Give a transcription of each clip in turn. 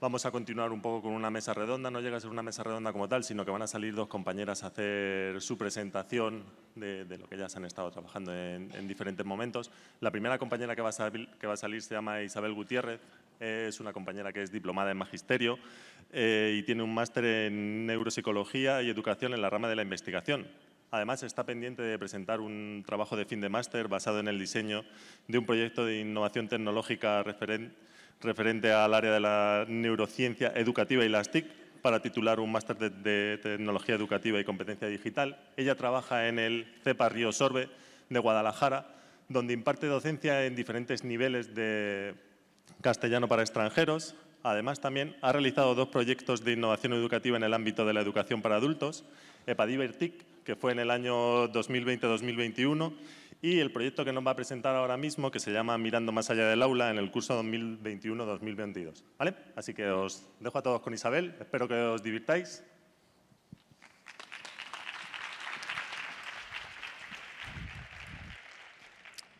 vamos a continuar un poco con una mesa redonda. No llega a ser una mesa redonda como tal, sino que van a salir dos compañeras a hacer su presentación de, lo que ya se han estado trabajando en, diferentes momentos. La primera compañera que va, a salir, que va a se llama Isabel Gutiérrez. Es una compañera que es diplomada en magisterio eh, y tiene un máster en neuropsicología y educación en la rama de la investigación. Además, está pendiente de presentar un trabajo de fin de máster basado en el diseño de un proyecto de innovación tecnológica referente referente al área de la neurociencia educativa y las TIC para titular un máster de, tecnología educativa y competencia digital. Ella trabaja en el CEPA Río Sorbe de Guadalajara, donde imparte docencia en diferentes niveles de castellano para extranjeros. Además, también ha realizado dos proyectos de innovación educativa en el ámbito de la educación para adultos, EPADIVERTIC, que fue en el año 2020-2021, y el proyecto que nos va a presentar ahora mismo, que se llama Mirando más allá del aula en el curso 2021-2022. ¿Vale? Así que os dejo a todos con Isabel, espero que os divirtáis.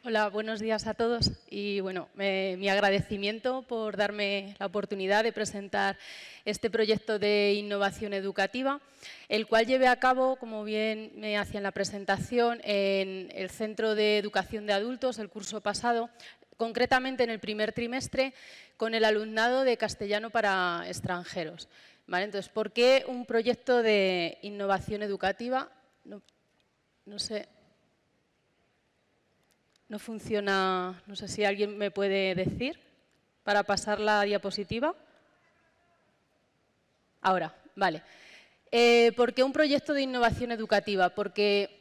Hola, buenos días a todos y bueno, mi agradecimiento por darme la oportunidad de presentar este proyecto de innovación educativa, el cual llevé a cabo, como bien me hacía en la presentación, en el Centro de Educación de Adultos el curso pasado, concretamente en el primer trimestre, con el alumnado de castellano para extranjeros. Entonces, ¿por qué un proyecto de innovación educativa? no sé, no funciona, no sé si alguien me puede decir para pasar la diapositiva. Ahora, vale. Eh, ¿Por qué un proyecto de innovación educativa? Porque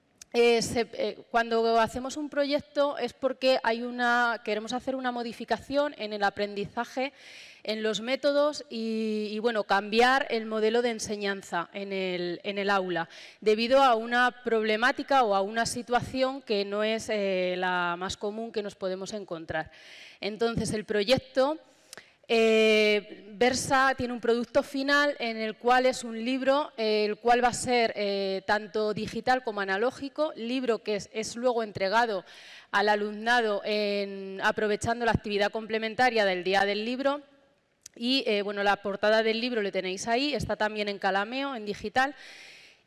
eh, eh, cuando hacemos un proyecto es porque hay una, queremos hacer una modificación en el aprendizaje en los métodos y, bueno, cambiar el modelo de enseñanza en el, aula, debido a una problemática o a una situación que no es eh, la más común que nos podemos encontrar. Entonces, el proyecto... Eh, Versa tiene un producto final en el cual es un libro, eh, el cual va a ser tanto digital como analógico, libro que es, luego entregado al alumnado aprovechando la actividad complementaria del Día del Libro, y eh, bueno, la portada del libro le tenéis ahí, está también en Calameo, en digital.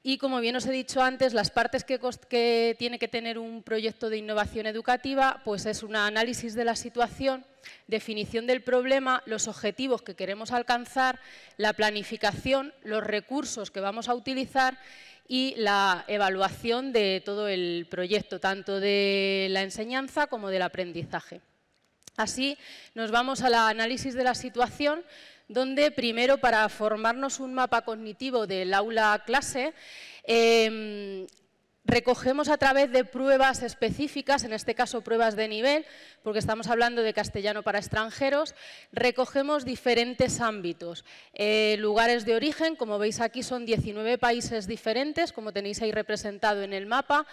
Y como bien os he dicho antes, las partes que, que, tiene que tener un proyecto de innovación educativa, pues es un análisis de la situación, definición del problema, los objetivos que queremos alcanzar, la planificación, los recursos que vamos a utilizar y la evaluación de todo el proyecto, tanto de la enseñanza como del aprendizaje. Así nos vamos al análisis de la situación, donde primero para formarnos un mapa cognitivo del aula-clase, em, recogemos a través de pruebas específicas, en este caso pruebas de nivel, porque estamos hablando de castellano para extranjeros, recogemos diferentes ámbitos. Eh, lugares de origen, como veis aquí, son 19 países diferentes, como tenéis ahí representado en el mapa.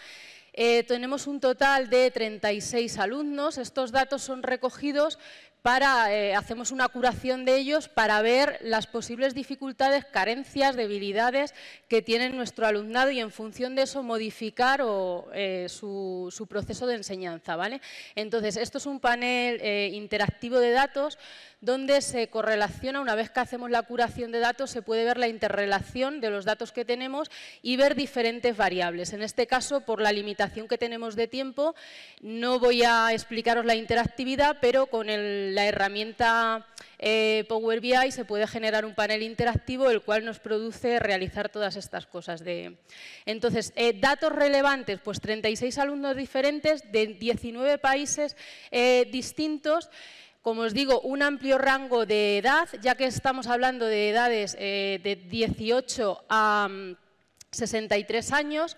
Eh, tenemos un total de 36 alumnos. Estos datos son recogidos para, eh, hacemos una curación de ellos para ver las posibles dificultades, carencias, debilidades que tiene nuestro alumnado y en función de eso modificar eh, su, proceso de enseñanza. ¿vale? Entonces, esto es un panel eh, interactivo de datos donde se correlaciona, una vez que hacemos la curación de datos, se puede ver la interrelación de los datos que tenemos y ver diferentes variables. En este caso, por la limitación que tenemos de tiempo, no voy a explicaros la interactividad, pero con el la herramienta eh, Power BI se puede generar un panel interactivo el cual nos produce realizar todas estas cosas. De... Entonces, eh, datos relevantes, pues 36 alumnos diferentes de 19 países eh, distintos como os digo, un amplio rango de edad, ya que estamos hablando de edades de 18 a 63 mm, años,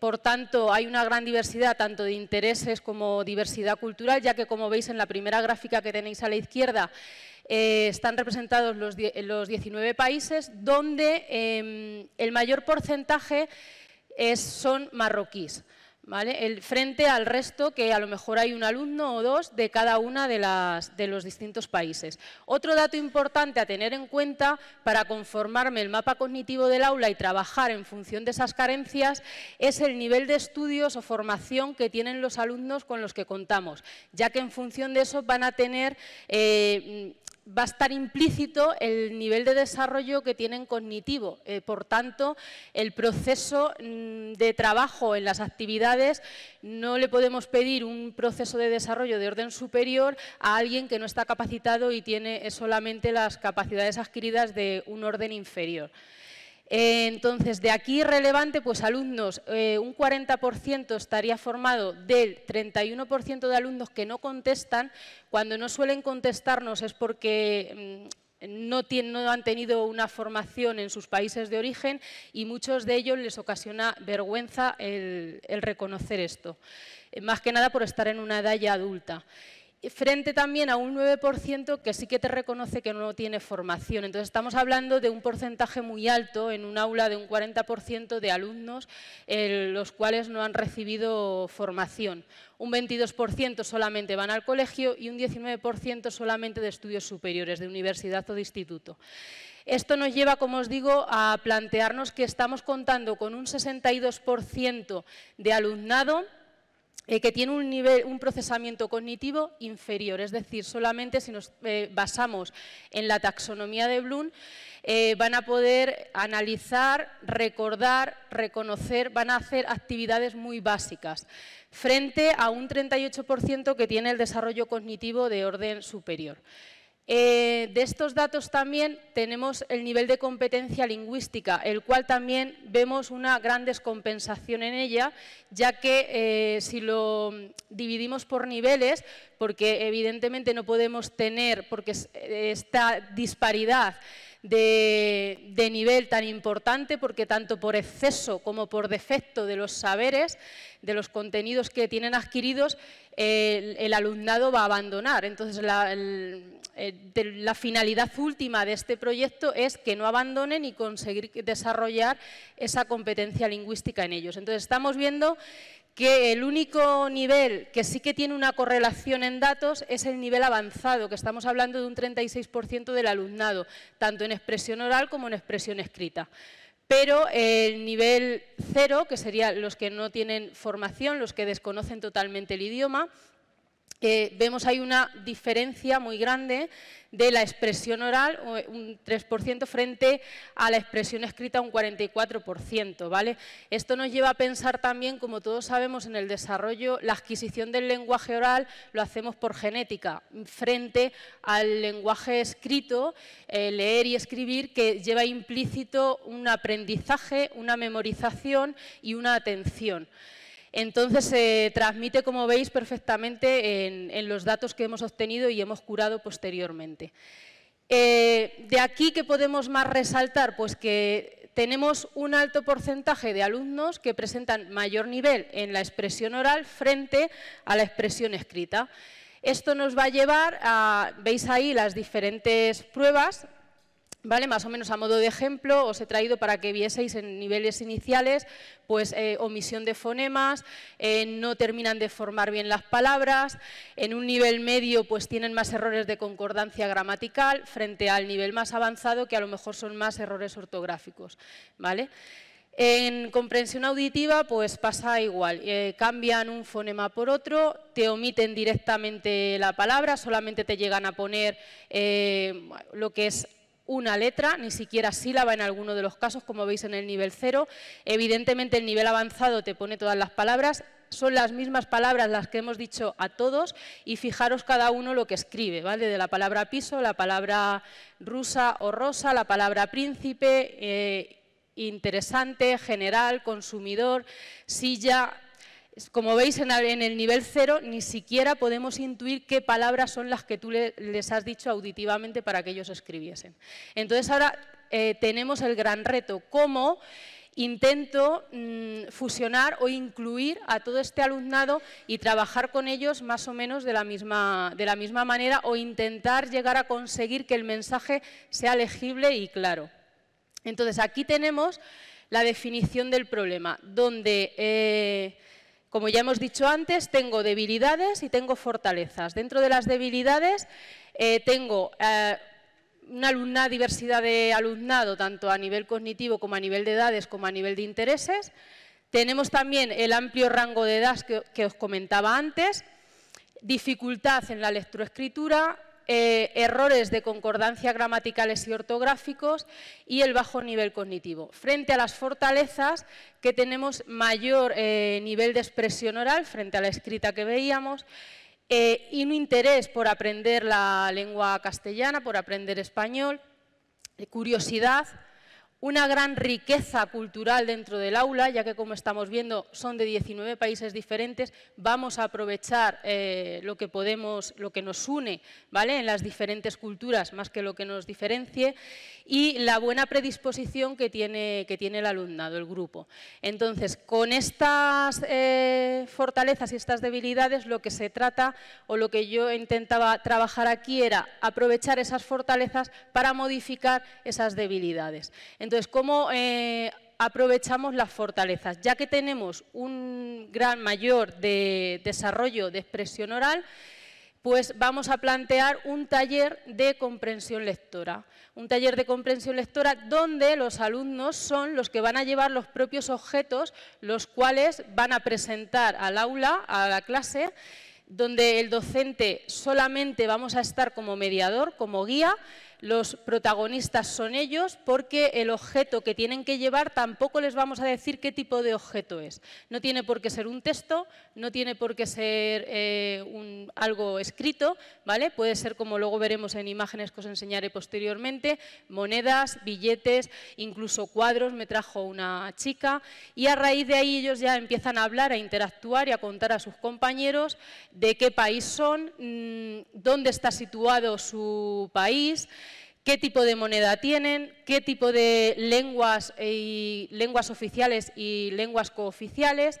por tanto, hay una gran diversidad tanto de intereses como diversidad cultural, ya que como veis en la primera gráfica que tenéis a la izquierda, eh, están representados los, 19 países, donde em, el mayor porcentaje son marroquíes. El frente al resto que a lo mejor hay un alumno o dos de cada una de, los distintos países. Otro dato importante a tener en cuenta para conformarme el mapa cognitivo del aula y trabajar en función de esas carencias es el nivel de estudios o formación que tienen los alumnos con los que contamos, ya que en función de eso van a tener... Eh, va a estar implícito el nivel de desarrollo que tienen cognitivo. Eh, por tanto, el proceso mm, de trabajo en las actividades no le podemos pedir un proceso de desarrollo de orden superior a alguien que no está capacitado y tiene eh, solamente las capacidades adquiridas de un orden inferior. Eh, entonces, de aquí relevante, pues alumnos, eh, un 40% estaría formado del 31% de alumnos que no contestan. Cuando no suelen contestarnos es porque mm, no, han tenido una formación en sus países de origen y muchos de ellos les ocasiona vergüenza el, el reconocer esto, eh, más que nada por estar en una edad ya adulta frente también a un 9% que sí que te reconoce que no tiene formación. Entonces estamos hablando de un porcentaje muy alto en un aula de un 40% de alumnos eh, los cuales no han recibido formación. Un 22% solamente van al colegio y un 19% solamente de estudios superiores, de universidad o de instituto. Esto nos lleva, como os digo, a plantearnos que estamos contando con un 62% de alumnado eh, que tiene un, nivel, un procesamiento cognitivo inferior. Es decir, solamente si nos eh, basamos en la taxonomía de Bloom, eh, van a poder analizar, recordar, reconocer, van a hacer actividades muy básicas, frente a un 38% que tiene el desarrollo cognitivo de orden superior. Eh, de estos datos también tenemos el nivel de competencia lingüística, el cual también vemos una gran descompensación en ella, ya que eh, si lo dividimos por niveles, porque evidentemente no podemos tener, porque eh, esta disparidad de, nivel tan importante porque tanto por exceso como por defecto de los saberes, de los contenidos que tienen adquiridos, el, alumnado va a abandonar. Entonces, la, la, finalidad última de este proyecto es que no abandonen y conseguir desarrollar esa competencia lingüística en ellos. Entonces, estamos viendo que el único nivel que sí que tiene una correlación en datos es el nivel avanzado, que estamos hablando de un 36% del alumnado, tanto en expresión oral como en expresión escrita. Pero el nivel cero, que serían los que no tienen formación, los que desconocen totalmente el idioma, eh, vemos hay una diferencia muy grande de la expresión oral, eh, un 3% frente a la expresión escrita, un 44%. ¿vale? Esto nos lleva a pensar también, como todos sabemos, en el desarrollo, la adquisición del lenguaje oral lo hacemos por genética, frente al lenguaje escrito, eh, leer y escribir, que lleva implícito un aprendizaje, una memorización y una atención. Entonces se transmite, como veis, perfectamente en, los datos que hemos obtenido y hemos curado posteriormente. Eh, de aquí, ¿qué podemos más resaltar? Pues que tenemos un alto porcentaje de alumnos que presentan mayor nivel en la expresión oral frente a la expresión escrita. Esto nos va a llevar a, veis ahí las diferentes pruebas, ¿Vale? Más o menos a modo de ejemplo, os he traído para que vieseis en niveles iniciales pues, eh, omisión de fonemas, eh, no terminan de formar bien las palabras, en un nivel medio pues, tienen más errores de concordancia gramatical frente al nivel más avanzado que a lo mejor son más errores ortográficos. ¿vale? En comprensión auditiva pues pasa igual, eh, cambian un fonema por otro, te omiten directamente la palabra, solamente te llegan a poner lo que es una letra, ni siquiera sílaba en alguno de los casos, como veis en el nivel cero. Evidentemente el nivel avanzado te pone todas las palabras, son las mismas palabras las que hemos dicho a todos y fijaros cada uno lo que escribe, ¿vale? De la palabra piso, la palabra rusa o rosa, la palabra príncipe, eh, interesante, general, consumidor, silla, como veis, en el nivel cero ni siquiera podemos intuir qué palabras son las que tú les has dicho auditivamente para que ellos escribiesen. Entonces, ahora eh, tenemos el gran reto, cómo intento mm, fusionar o incluir a todo este alumnado y trabajar con ellos más o menos de la, misma, de la misma manera o intentar llegar a conseguir que el mensaje sea legible y claro. Entonces, aquí tenemos la definición del problema, donde... Eh, como ya hemos dicho antes, tengo debilidades y tengo fortalezas. Dentro de las debilidades eh, tengo eh, una, diversidad de alumnado, tanto a nivel cognitivo como a nivel de edades, como a nivel de intereses. Tenemos también el amplio rango de edad que, que os comentaba antes, dificultad en la lectoescritura, eh, errores de concordancia gramaticales y ortográficos y el bajo nivel cognitivo. Frente a las fortalezas que tenemos mayor eh, nivel de expresión oral frente a la escrita que veíamos, eh, y un interés por aprender la lengua castellana, por aprender español, curiosidad, una gran riqueza cultural dentro del aula, ya que como estamos viendo son de 19 países diferentes, vamos a aprovechar eh, lo que podemos, lo que nos une ¿vale? en las diferentes culturas más que lo que nos diferencie y la buena predisposición que tiene, que tiene el alumnado, el grupo. Entonces, con estas eh, fortalezas y estas debilidades lo que se trata o lo que yo intentaba trabajar aquí era aprovechar esas fortalezas para modificar esas debilidades. Entonces, ¿cómo eh, aprovechamos las fortalezas? Ya que tenemos un gran mayor de desarrollo de expresión oral, pues vamos a plantear un taller de comprensión lectora. Un taller de comprensión lectora donde los alumnos son los que van a llevar los propios objetos, los cuales van a presentar al aula, a la clase, donde el docente solamente vamos a estar como mediador, como guía, los protagonistas son ellos porque el objeto que tienen que llevar tampoco les vamos a decir qué tipo de objeto es. No tiene por qué ser un texto, no tiene por qué ser eh, algo escrito, ¿vale? Puede ser, como luego veremos en imágenes que os enseñaré posteriormente, monedas, billetes, incluso cuadros, me trajo una chica, y a raíz de ahí ellos ya empiezan a hablar, a interactuar y a contar a sus compañeros de qué país son, mm, dónde está situado su país, qué tipo de moneda tienen, qué tipo de lenguas, eh, y, lenguas oficiales y lenguas cooficiales.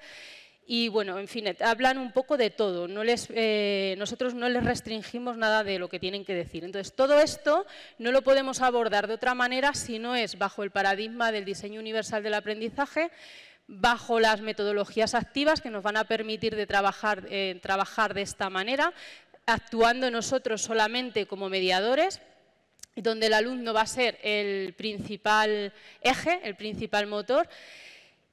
Y bueno, en fin, hablan un poco de todo. Eh, nosotros no les restringimos nada de lo que tienen que decir. Entonces, todo esto no lo podemos abordar de otra manera si no es bajo el paradigma del diseño universal del aprendizaje, bajo las metodologías activas que nos van a permitir de trabajar, eh, trabajar de esta manera, actuando nosotros solamente como mediadores, donde el alumno va a ser el principal eje, el principal motor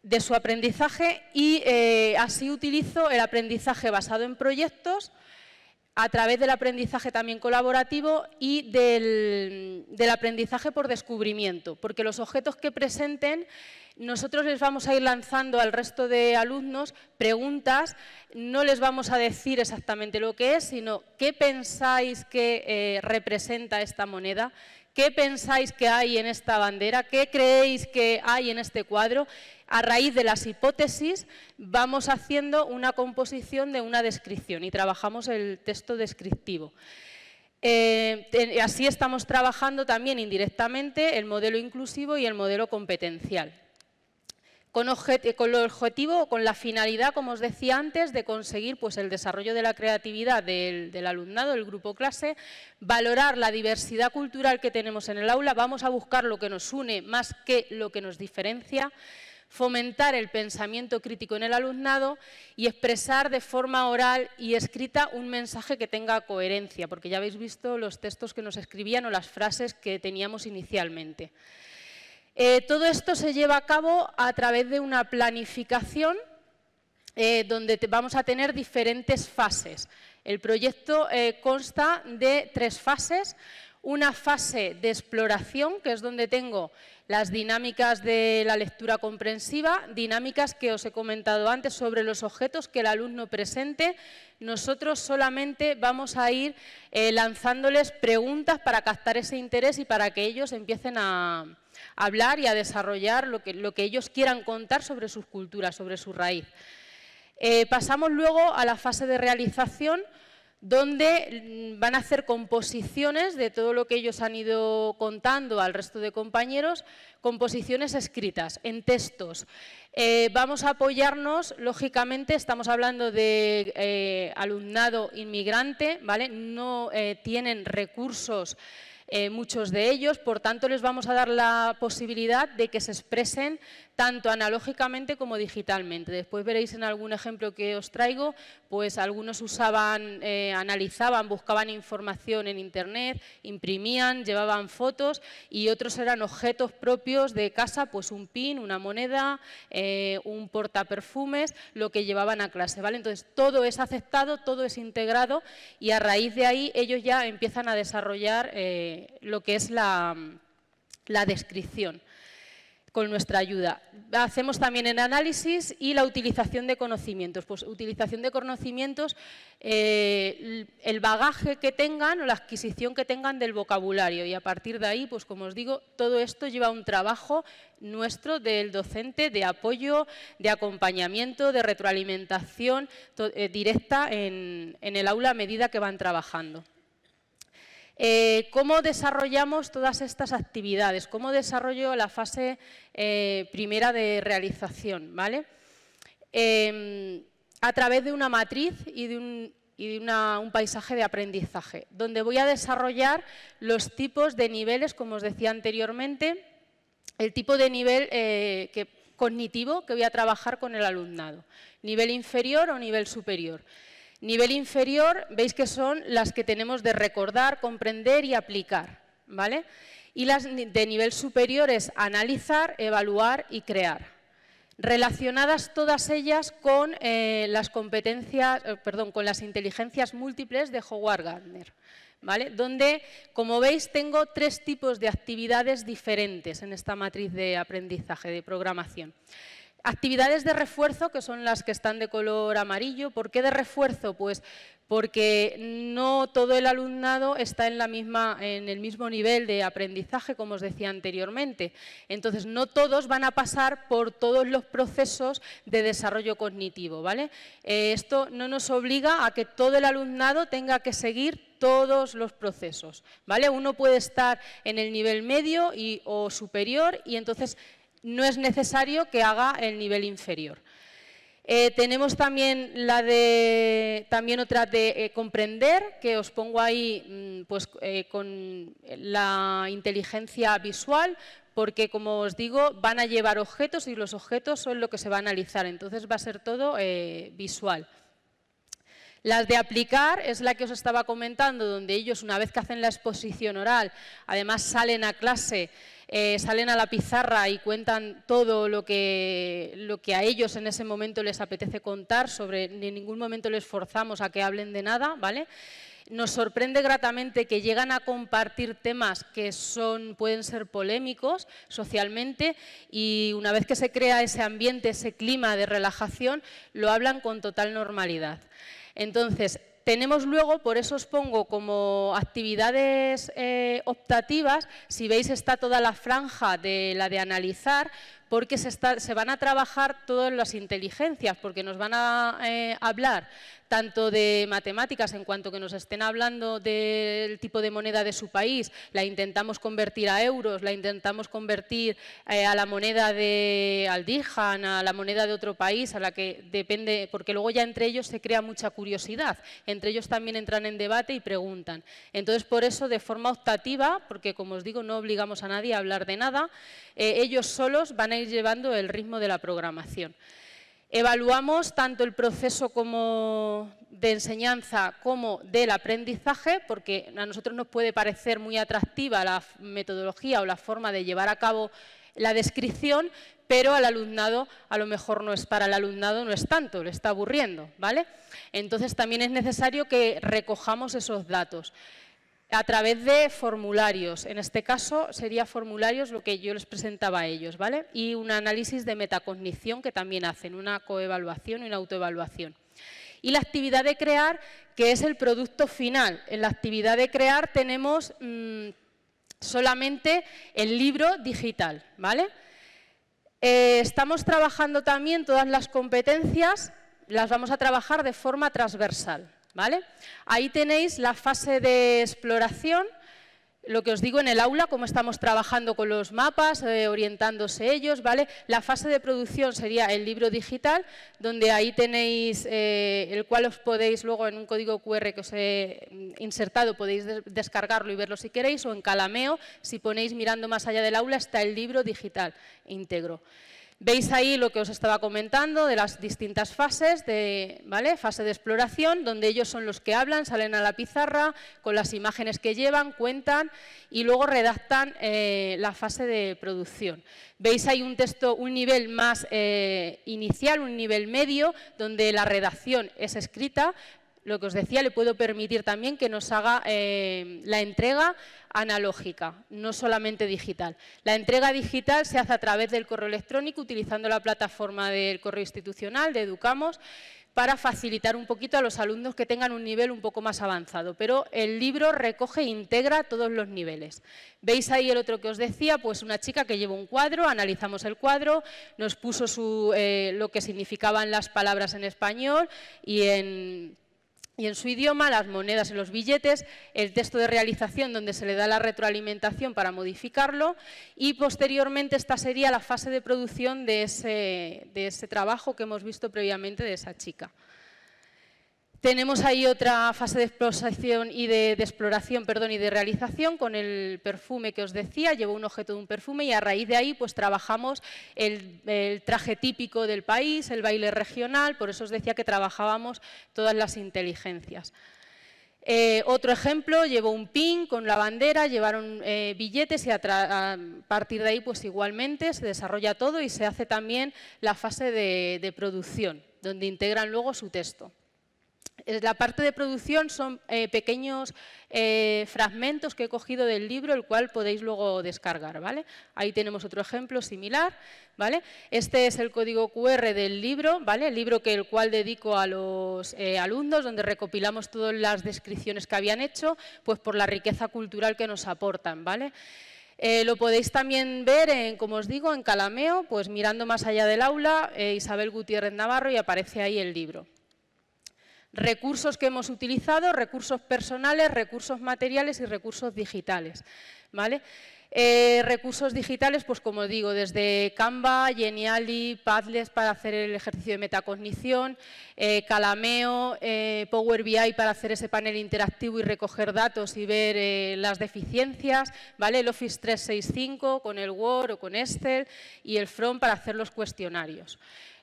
de su aprendizaje y eh, así utilizo el aprendizaje basado en proyectos a través del aprendizaje también colaborativo y del, aprendizaje por descubrimiento, porque los objetos que presenten nosotros les vamos a ir lanzando al resto de alumnos preguntas, no les vamos a decir exactamente lo que es, sino qué pensáis que eh, representa esta moneda, ¿Qué pensáis que hay en esta bandera? ¿Qué creéis que hay en este cuadro? A raíz de las hipótesis vamos haciendo una composición de una descripción y trabajamos el texto descriptivo. Eh, así estamos trabajando también indirectamente el modelo inclusivo y el modelo competencial con, el eh, objetivo, con la finalidad, como os decía antes, de conseguir pues, el desarrollo de la creatividad del, alumnado, del grupo clase, valorar la diversidad cultural que tenemos en el aula, vamos a buscar lo que nos une más que lo que nos diferencia, fomentar el pensamiento crítico en el alumnado y expresar de forma oral y escrita un mensaje que tenga coherencia, porque ya habéis visto los textos que nos escribían o las frases que teníamos inicialmente. Eh, todo esto se lleva a cabo a través de una planificación eh, donde vamos a tener diferentes fases. El proyecto eh, consta de tres fases una fase de exploración, que es donde tengo las dinámicas de la lectura comprensiva, dinámicas que os he comentado antes sobre los objetos que el alumno presente. Nosotros solamente vamos a ir eh, lanzándoles preguntas para captar ese interés y para que ellos empiecen a, hablar y a desarrollar lo que, ellos quieran contar sobre sus culturas, sobre su raíz. Eh, pasamos luego a la fase de realización, donde mm, van a hacer composiciones de todo lo que ellos han ido contando al resto de compañeros, composiciones escritas, en textos. Eh, vamos a apoyarnos, lógicamente, estamos hablando de eh, alumnado inmigrante, ¿vale? no eh, tienen recursos muchos de ellos, por tanto les vamos a dar la posibilidad de que se expresen tanto analógicamente como digitalmente. Después veréis en algún ejemplo que os traigo, pues algunos usaban, eh, analizaban, buscaban información en Internet, imprimían, llevaban fotos y otros eran objetos propios de casa, pues un pin, una moneda, eh, un portaperfumes, lo que llevaban a clase. ¿vale? Entonces, todo es aceptado, todo es integrado y a raíz de ahí ellos ya empiezan a desarrollar eh, lo que es la descripción con nuestra ayuda. Hacemos también el análisis y la utilización de conocimientos. Pues utilización de conocimientos, eh, el bagaje que tengan o la adquisición que tengan del vocabulario. Y a partir de ahí, pues como os digo, todo esto lleva un trabajo nuestro del docente de apoyo, de acompañamiento, de retroalimentación eh, directa en el aula a medida que van trabajando. Eh, ¿Cómo desarrollamos todas estas actividades? ¿Cómo desarrollo la fase eh, primera de realización? ¿vale? Em, a través de una matriz y de, un, paisaje de aprendizaje, donde voy a desarrollar los tipos de niveles, como os decía anteriormente, el tipo de nivel eh, cognitivo que voy a trabajar con el alumnado, nivel inferior o nivel superior. Nivel inferior, veis que son las que tenemos de recordar, comprender y aplicar. ¿vale? Y las de nivel superior es analizar, evaluar y crear. Relacionadas todas ellas con eh, las competencias, eh, perdón, con las inteligencias múltiples de Howard Gardner. ¿Vale? Donde, como veis, tengo tres tipos de actividades diferentes en esta matriz de aprendizaje, de programación. Actividades de refuerzo, que son las que están de color amarillo. ¿Por qué de refuerzo? Pues porque no todo el alumnado está en, la misma, en el mismo nivel de aprendizaje, como os decía anteriormente. Entonces, no todos van a pasar por todos los procesos de desarrollo cognitivo. ¿vale? Eh, esto no nos obliga a que todo el alumnado tenga que seguir todos los procesos. ¿vale? Uno puede estar en el nivel medio y, o superior y entonces no es necesario que haga el nivel inferior. Eh, tenemos también, la de, también otra de eh, comprender, que os pongo ahí mm, pues, eh, con la inteligencia visual, porque como os digo, van a llevar objetos y los objetos son lo que se va a analizar, entonces va a ser todo visual. Las de aplicar es la que os estaba comentando, donde ellos una vez que hacen la exposición oral, además salen a clase eh, salen a la pizarra y cuentan todo lo que, lo que a ellos en ese momento les apetece contar, sobre en ningún momento les forzamos a que hablen de nada, ¿vale? Nos sorprende gratamente que llegan a compartir temas que son, pueden ser polémicos socialmente y una vez que se crea ese ambiente, ese clima de relajación, lo hablan con total normalidad. Entonces, tenemos luego, por eso os pongo como actividades eh, optativas, si veis está toda la franja de la de analizar, porque se, van a trabajar todas las inteligencias, porque nos van a eh, hablar tanto de matemáticas en cuanto que nos estén hablando del tipo de moneda de su país, la intentamos convertir a euros, la intentamos convertir eh, a la moneda de Aldijan, a la moneda de otro país, a la que depende, porque luego ya entre ellos se crea mucha curiosidad, entre ellos también entran en debate y preguntan. Entonces, por eso, de forma optativa, porque como os digo, no obligamos a nadie a hablar de nada, eh, ellos solos van a ir llevando el ritmo de la programación. Evaluamos tanto el proceso como de enseñanza como del aprendizaje, porque a nosotros nos puede parecer muy atractiva la metodología o la forma de llevar a cabo la descripción, pero al alumnado a lo mejor no es para el alumnado no es tanto, le está aburriendo, ¿vale? Entonces también es necesario que recojamos esos datos a través de formularios. En este caso sería formularios lo que yo les presentaba a ellos, ¿vale? Y un análisis de metacognición que también hacen, una coevaluación y una autoevaluación. Y la actividad de crear, que es el producto final. En la actividad de crear tenemos mm, solamente el libro digital, ¿vale? Eh, estamos trabajando también todas las competencias, las vamos a trabajar de forma transversal, ¿vale? Ahí tenéis la fase de exploración, lo que os digo en el aula, cómo estamos trabajando con los mapas, eh, orientándose ellos, ¿vale? La fase de producción sería el libro digital, donde ahí tenéis eh, el cual os podéis luego en un código QR que os he mm, insertado, podéis descargarlo y verlo si queréis, o en Calameo, si ponéis mirando más allá del aula, está el libro digital íntegro. Veis ahí lo que os estaba comentando de las distintas fases, de, ¿vale? fase de exploración, donde ellos son los que hablan, salen a la pizarra con las imágenes que llevan, cuentan y luego redactan eh, la fase de producción. Veis ahí un texto, un nivel más eh, inicial, un nivel medio, donde la redacción es escrita, lo que os decía, le puedo permitir también que nos haga eh, la entrega analógica, no solamente digital. La entrega digital se hace a través del correo electrónico, utilizando la plataforma del correo institucional de Educamos, para facilitar un poquito a los alumnos que tengan un nivel un poco más avanzado. Pero el libro recoge e integra todos los niveles. ¿Veis ahí el otro que os decía? Pues una chica que lleva un cuadro, analizamos el cuadro, nos puso su, eh, lo que significaban las palabras en español y en y en su idioma, las monedas y los billetes, el texto de realización donde se le da la retroalimentación para modificarlo y posteriormente esta sería la fase de producción de ese trabajo que hemos visto previamente de esa chica. Tenemos ahí otra fase de exploración y de, exploración, perdón, y de realización con el perfume que os decía. Llevó un objeto de un perfume y a raíz de ahí pues trabajamos el, traje típico del país, el baile regional, por eso os decía que trabajábamos todas las inteligencias. Eh, otro ejemplo, llevó un pin con la bandera, llevaron eh, billetes y a, partir de ahí pues igualmente se desarrolla todo y se hace también la fase de producción, donde integran luego su texto. La parte de producción son eh, pequeños eh, fragmentos que he cogido del libro, el cual podéis luego descargar. ¿vale? Ahí tenemos otro ejemplo similar. ¿vale? Este es el código QR del libro, ¿vale? el libro que el cual dedico a los eh, alumnos, donde recopilamos todas las descripciones que habían hecho, pues por la riqueza cultural que nos aportan. ¿vale? lo podéis también ver, en, como os digo, en Calameo, pues mirando más allá del aula, Isabel Gutiérrez Navarro y aparece ahí el libro recursos que hemos utilizado, recursos personales, recursos materiales y recursos digitales. ¿vale? Eh, recursos digitales, pues como digo, desde Canva, Geniali, Padlet para hacer el ejercicio de metacognición, eh, Calameo, eh, Power BI para hacer ese panel interactivo y recoger datos y ver las deficiencias, ¿vale? el Office 365 con el Word o con Excel y el From para hacer los cuestionarios.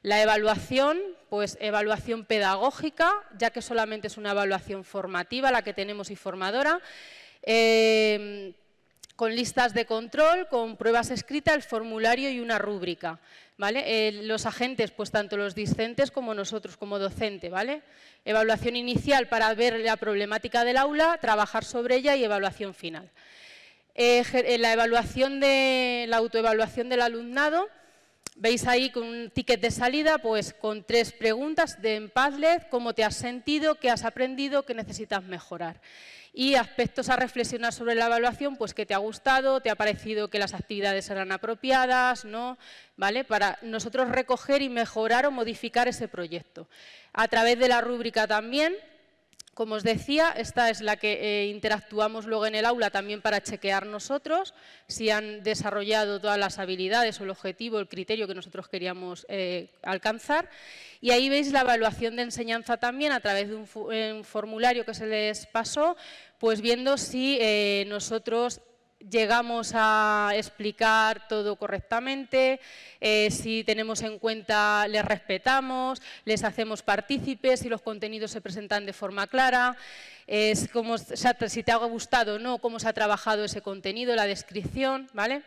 La evaluación, pues evaluación pedagógica, ya que solamente es una evaluación formativa la que tenemos y formadora, eh, con listas de control, con pruebas escritas, el formulario y una rúbrica. ¿vale? Eh, los agentes, pues tanto los discentes como nosotros como docente. ¿vale? Evaluación inicial para ver la problemática del aula, trabajar sobre ella y evaluación final. Eh, la evaluación de la autoevaluación del alumnado Veis ahí con un ticket de salida, pues con tres preguntas de Empadlet, cómo te has sentido, qué has aprendido, qué necesitas mejorar. Y aspectos a reflexionar sobre la evaluación, pues qué te ha gustado, te ha parecido que las actividades eran apropiadas, ¿no? ¿Vale? Para nosotros recoger y mejorar o modificar ese proyecto. A través de la rúbrica también, como os decía, esta es la que eh, interactuamos luego en el aula también para chequear nosotros si han desarrollado todas las habilidades o el objetivo, el criterio que nosotros queríamos eh, alcanzar. Y ahí veis la evaluación de enseñanza también a través de un, formulario que se les pasó, pues viendo si eh, nosotros llegamos a explicar todo correctamente, eh, si tenemos en cuenta, les respetamos, les hacemos partícipes, si los contenidos se presentan de forma clara, es como, si te ha gustado o no, cómo se ha trabajado ese contenido, la descripción, ¿vale?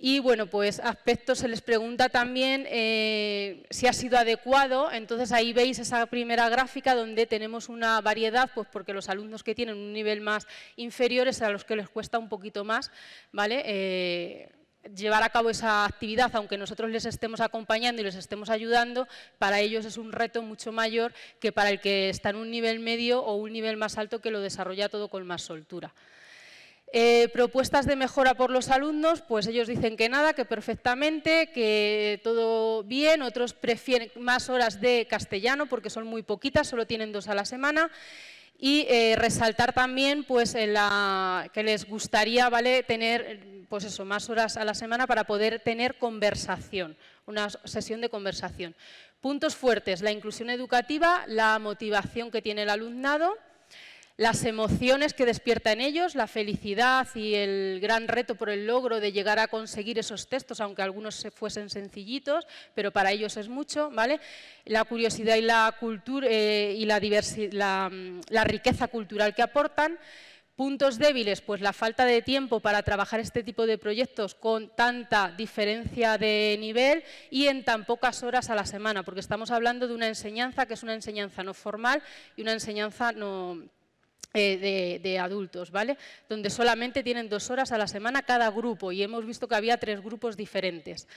Y bueno, pues aspectos se les pregunta también eh, si ha sido adecuado. Entonces ahí veis esa primera gráfica donde tenemos una variedad, pues porque los alumnos que tienen un nivel más inferior es a los que les cuesta un poquito más, ¿vale? Eh, llevar a cabo esa actividad, aunque nosotros les estemos acompañando y les estemos ayudando, para ellos es un reto mucho mayor que para el que está en un nivel medio o un nivel más alto que lo desarrolla todo con más soltura. Eh, propuestas de mejora por los alumnos, pues ellos dicen que nada, que perfectamente, que todo bien, otros prefieren más horas de castellano porque son muy poquitas, solo tienen dos a la semana. Y eh, resaltar también pues, que les gustaría ¿vale? tener pues eso, más horas a la semana para poder tener conversación, una sesión de conversación. Puntos fuertes, la inclusión educativa, la motivación que tiene el alumnado, las emociones que despierta en ellos, la felicidad y el gran reto por el logro de llegar a conseguir esos textos, aunque algunos se fuesen sencillitos, pero para ellos es mucho, ¿vale? La curiosidad y la cultura eh, y la, la, mm, la riqueza cultural que aportan. Puntos débiles, pues la falta de tiempo para trabajar este tipo de proyectos con tanta diferencia de nivel y en tan pocas horas a la semana, porque estamos hablando de una enseñanza que es una enseñanza no formal y una enseñanza no eh, de, adultos, ¿vale? Donde solamente tienen dos horas a la semana cada grupo y hemos visto que había tres grupos diferentes.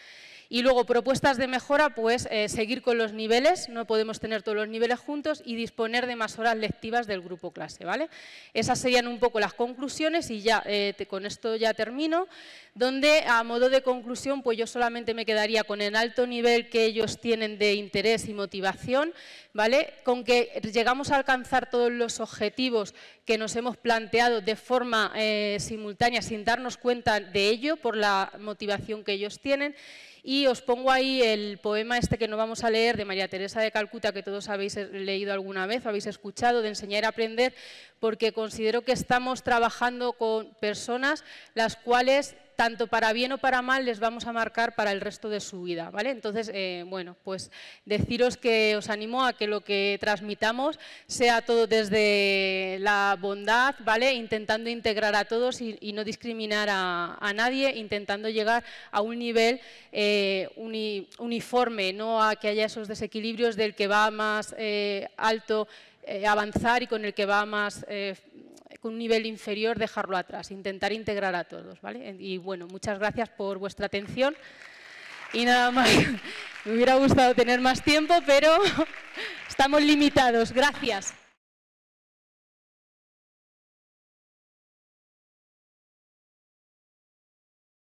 Y luego propuestas de mejora, pues eh, seguir con los niveles, no podemos tener todos los niveles juntos y disponer de más horas lectivas del grupo clase, ¿vale? Esas serían un poco las conclusiones y ya eh, con esto ya termino donde a modo de conclusión pues yo solamente me quedaría con el alto nivel que ellos tienen de interés y motivación, ¿vale? con que llegamos a alcanzar todos los objetivos que nos hemos planteado de forma eh, simultánea sin darnos cuenta de ello por la motivación que ellos tienen y os pongo ahí el poema este que no vamos a leer de María Teresa de Calcuta, que todos habéis leído alguna vez, habéis escuchado, de enseñar a aprender, porque considero que estamos trabajando con personas las cuales tanto para bien o para mal les vamos a marcar para el resto de su vida. ¿vale? Entonces, eh, bueno, pues deciros que os animo a que lo que transmitamos sea todo desde la bondad, ¿vale? intentando integrar a todos y, no discriminar a, nadie, intentando llegar a un nivel eh, uniforme, no a que haya esos desequilibrios del que va más eh, alto avanzar y con el que va más con un nivel inferior dejarlo atrás, intentar integrar a todos. ¿vale? Y bueno, muchas gracias por vuestra atención. Y nada más, me hubiera gustado tener más tiempo, pero estamos limitados. Gracias.